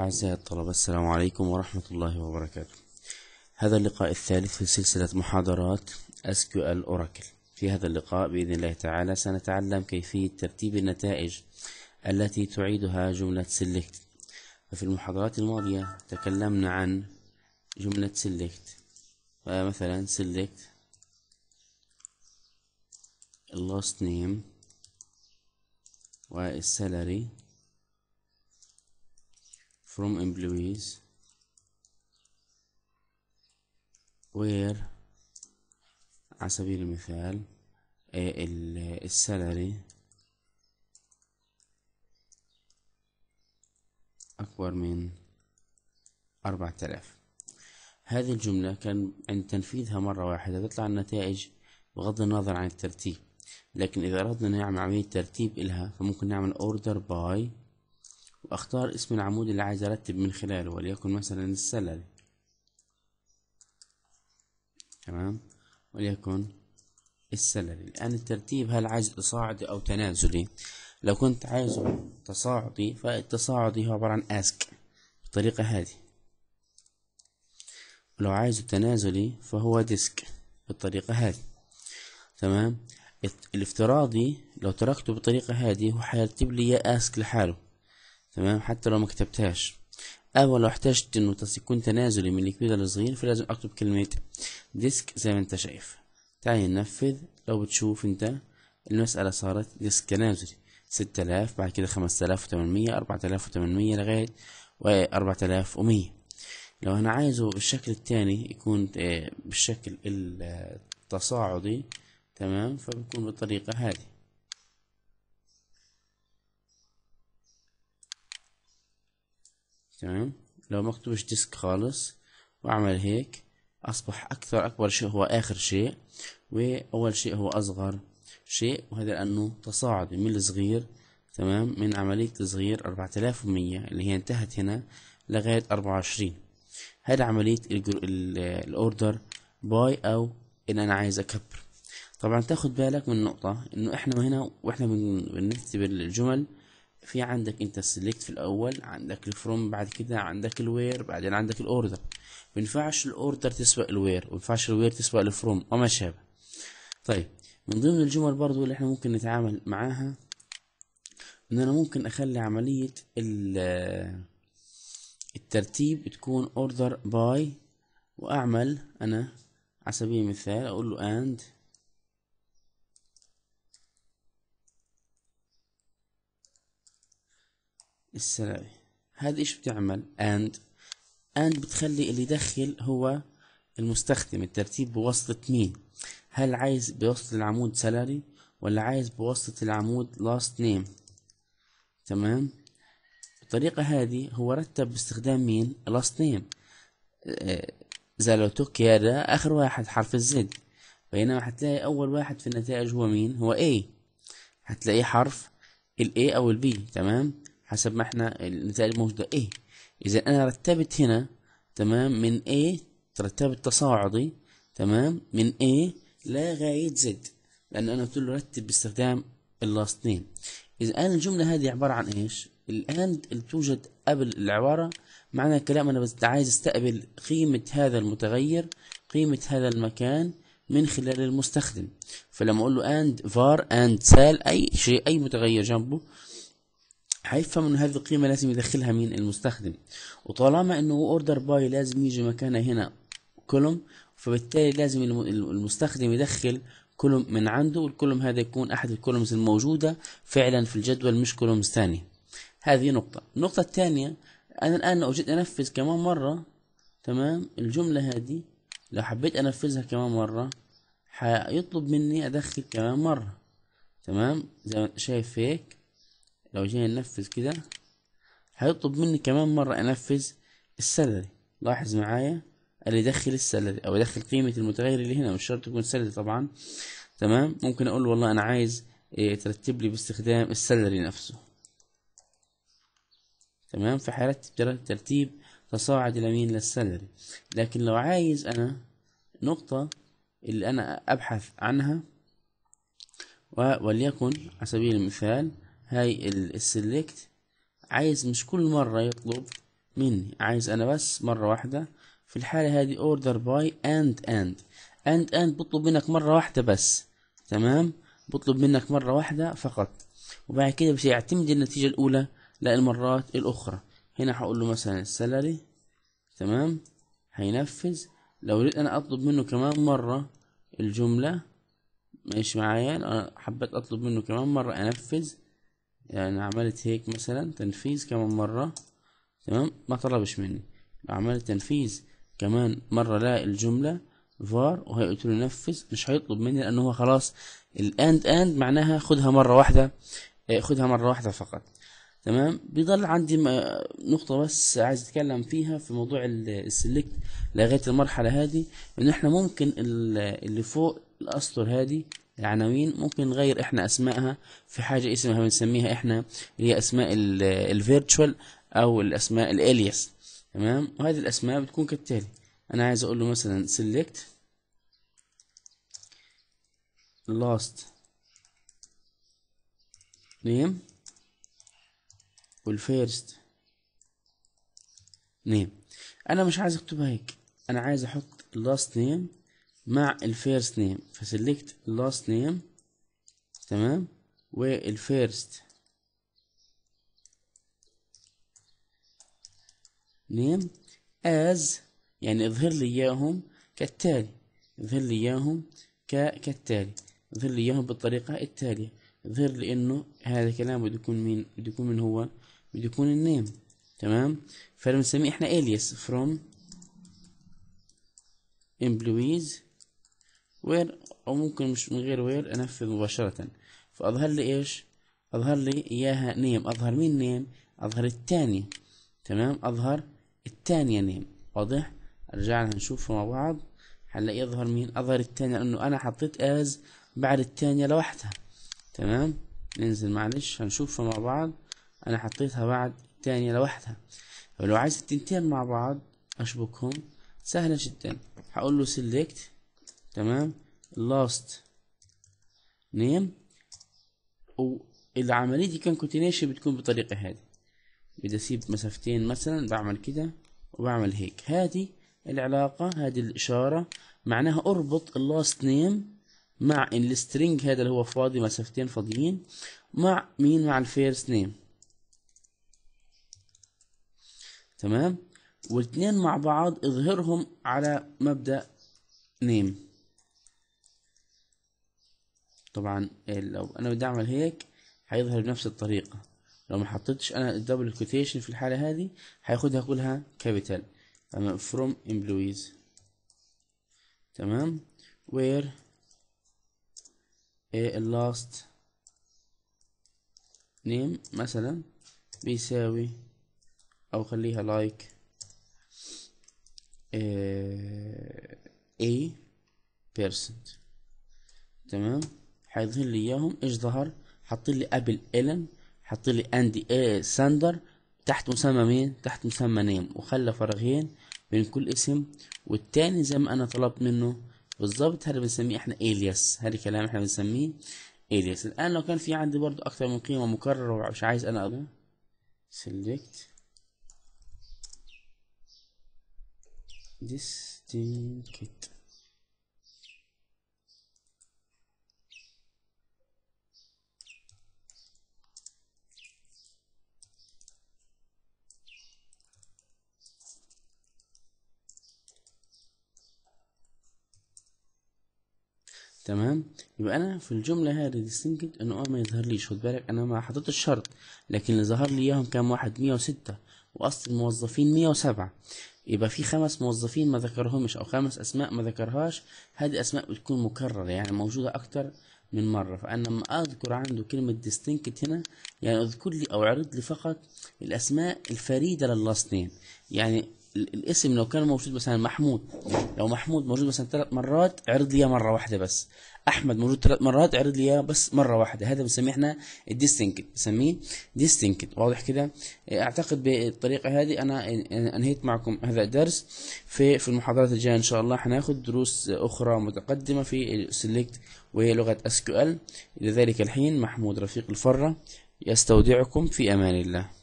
أعزائي الطلبة السلام عليكم ورحمة الله وبركاته هذا اللقاء الثالث في سلسلة محاضرات SQL Oracle في هذا اللقاء بإذن الله تعالى سنتعلم كيفية ترتيب النتائج التي تعيدها جملة select ففي المحاضرات الماضية تكلمنا عن جملة select فمثلا select Lost name والسالري from employees where على سبيل المثال آه، السالري أكبر من أربعة آلاف هذه الجملة كان عند تنفيذها مرة واحدة بيطلع النتائج بغض النظر عن الترتيب لكن إذا أردنا نعمل عملية ترتيب إلها فممكن نعمل order by واختار اسم العمود اللي عايز ارتب من خلاله وليكن مثلا السلل تمام وليكن السلل الان الترتيب هل عايز تصاعدي او تنازلي لو كنت عايزه تصاعدي فالتصاعدي هو عبارة عن اسك بالطريقة هذه ولو عايزه تنازلي فهو ديسك بالطريقة هذه تمام الافتراضي لو تركته بالطريقة هذه هو حيرتب لي اسك لحاله تمام حتى لو ما كتبتهاش او لو احتجت انه يكون تنازلي من الكبير للصغير فلازم اكتب كلمة ديسك زي ما انت شايف تعالى ننفذ لو بتشوف انت المسألة صارت ديسك تنازلي ستة آلاف بعد كده خمسة آلاف وتمنمية أربعة آلاف وتمنمية لغاية وأربعة آلاف ومية لو أنا عايزه الشكل التاني يكون آه، بالشكل آه، التصاعدي تمام فبيكون بالطريقة هذه تمام لو مكتبش ديسك خالص واعمل هيك اصبح اكثر اكبر شيء هو اخر شيء واول شيء هو اصغر شيء وهذا لانه تصاعد من الصغير تمام من عملية تصغير 4100 اللي هي انتهت هنا لغاية 24 هذا عملية الاوردر باي او ان انا عايز اكبر طبعا تاخد بالك من نقطة انه احنا هنا واحنا بنكتب الجمل في عندك انت السلكت في الاول عندك الفروم بعد كده عندك الوير بعدين عندك الاوردر ما ينفعش الاوردر تسبق الوير وما ينفعش الوير تسبق الفروم وما شابه طيب من ضمن الجمل برضو اللي احنا ممكن نتعامل معاها ان انا ممكن اخلي عملية ال الترتيب تكون اوردر باي واعمل انا على سبيل المثال اقول له اند السلبي هذا ايش بتعمل اند اند بتخلي اللي يدخل هو المستخدم الترتيب بواسطة مين هل عايز بواسطة العمود سلاري ولا عايز بواسطة العمود لاست نيم تمام الطريقة هذه هو رتب باستخدام مين لاست آه، نيم زالوتو كيادا آخر واحد حرف الزد بينما هتلاقي أول واحد في النتائج هو مين هو اي هتلاقيه حرف الاي أو البي تمام حسب ما احنا النتائج موجودة إيه؟ A إذا أنا رتبت هنا تمام من A ترتبت تصاعدي تمام من A لغاية Z لأن أنا قلت له رتب باستخدام اللاست نيم إذا الآن الجملة هذه عبارة عن إيش؟ الآن اللي توجد قبل العبارة معنى الكلام أنا بس عايز استقبل قيمة هذا المتغير قيمة هذا المكان من خلال المستخدم فلما أقول له and var and sal أي شيء أي متغير جنبه هيفهم ان هذه القيمه لازم يدخلها مين المستخدم وطالما انه اوردر باي لازم يجي مكانها هنا كولوم فبالتالي لازم المستخدم يدخل كولوم من عنده والكولوم هذا يكون احد الكولومز الموجوده فعلا في الجدول مش كولومز ثانيه هذه نقطه النقطه الثانيه انا الان لو جيت انفذ كمان مره تمام الجمله هذه لو حبيت انفذها كمان مره حيطلب مني ادخل كمان مره تمام زي ما شايف هيك لو جينا ننفذ كده هيطلب مني كمان مرة انفذ السلري لاحظ معايا قال لي دخل او دخل قيمة المتغير اللي هنا مش شرط يكون سلري طبعا تمام ممكن اقول والله انا عايز آه، ترتب لي باستخدام السلري نفسه تمام فهرتب ترتيب تصاعد اليمين للسلري لكن لو عايز انا نقطة اللي انا ابحث عنها وليكن على سبيل المثال هاي السلكت عايز مش كل مرة يطلب مني عايز انا بس مرة واحدة في الحالة هذه اوردر باي اند اند اند اند بطلب منك مرة واحدة بس تمام بطلب منك مرة واحدة فقط وبعد كده مش النتيجة الاولى للمرات الاخرى هنا هقول له مثلا السلري تمام هينفذ لو ريت انا اطلب منه كمان مرة الجملة ماشي معايا انا حبيت اطلب منه كمان مرة انفذ يعني عملت هيك مثلا تنفيذ كمان مرة تمام ما طلبش مني عملت تنفيذ كمان مرة لا الجملة فار وهي قلت له نفذ مش هيطلب مني لان هو خلاص الاند اند معناها خدها مرة واحدة إيه، خدها مرة واحدة فقط تمام بيضل عندي نقطة بس عايز اتكلم فيها في موضوع السلكت لغاية المرحلة هذه ان احنا ممكن اللي فوق الاسطر هذه العناوين ممكن نغير احنا اسمائها في حاجة اسمها بنسميها احنا اللي هي اسماء الفيرتشوال او الاسماء الالياس تمام وهذه الاسماء بتكون كالتالي انا عايز اقول له مثلا سيلكت لاست نيم والفيرست نيم انا مش عايز اكتبها هيك انا عايز احط لاست نيم مع الفيرست نيم فسلكت اللاست نيم تمام والفيرست نيم از يعني اظهر لي اياهم كالتالي اظهر لي اياهم كالتالي اظهر لي اياهم بالطريقة التالية اظهر لي انه هذا كلام بده يكون مين بده يكون من هو بده يكون النيم تمام فبنسميه احنا alias from employees وير أو ممكن مش من غير وير أنفذ مباشرة فأظهر لي إيش أظهر لي إياها نيم أظهر مين نيم أظهر التانية تمام أظهر التانية نيم واضح أرجع لها نشوفها مع بعض هنلاقي يظهر مين أظهر التانية لأنه أنا حطيت آز بعد التانية لوحدها تمام ننزل معلش هنشوفها مع بعض أنا حطيتها بعد التانية لوحدها ولو عايز التنتين مع بعض أشبكهم سهلة جدا هقول له سيلكت تمام لاست نيم والعملية دي كونكوتينيشن بتكون بالطريقة هذه بدي اسيب مسافتين مثلا بعمل كده وبعمل هيك هذه العلاقة هذه الإشارة معناها اربط اللاست نيم مع السترينج هذا اللي هو فاضي مسافتين فاضيين مع مين مع الفيرست نيم تمام والاثنين مع بعض اظهرهم على مبدأ نيم طبعا إيه، لو انا بدي اعمل هيك هيظهر بنفس الطريقة لو ما حطيتش انا الدبل كوتيشن في الحالة هذه هياخدها كلها كابيتال تمام امبلويز تمام وير اللاست نيم مثلا بيساوي او خليها لايك like إيه، a تمام حيظهر لي اياهم ايش ظهر حاطين لي ابل الن حاطين لي اندي اي ساندر تحت مسمى مين تحت مسمى نيم وخلى فراغين بين كل اسم والتاني زي ما انا طلبت منه بالظبط هذا بنسميه احنا الياس هذا كلام احنا بنسميه الياس الان لو كان في عندي برضو اكتر من قيمه مكرره ومش عايز انا اضيع سيلكت ديستينكت تمام يبقى انا في الجمله هذه ديستنكت انه اه ما يظهرليش خد بالك انا ما حطيتش الشرط لكن اللي ظهر لي اياهم كام واحد 106 واصل الموظفين 107 يبقى في خمس موظفين ما ذكرهمش او خمس اسماء ما ذكرهاش هذه اسماء بتكون مكرره يعني موجوده اكتر من مرة فأنا لما أذكر عنده كلمة ديستنكت هنا يعني أذكر لي أو أعرض لي فقط الأسماء الفريدة للاصلين يعني الاسم لو كان موجود مثلا محمود لو محمود موجود مثلا ثلاث مرات عرض لي مرة واحدة بس احمد موجود ثلاث مرات عرض لي بس مرة واحدة هذا بنسميه احنا الديستنكت بنسميه ديستنكت واضح كده اعتقد بالطريقة هذه انا انهيت معكم هذا الدرس في في المحاضرات الجاية ان شاء الله حناخذ دروس اخرى متقدمة في السلكت وهي لغة اس كيو ال لذلك الحين محمود رفيق الفرة يستودعكم في امان الله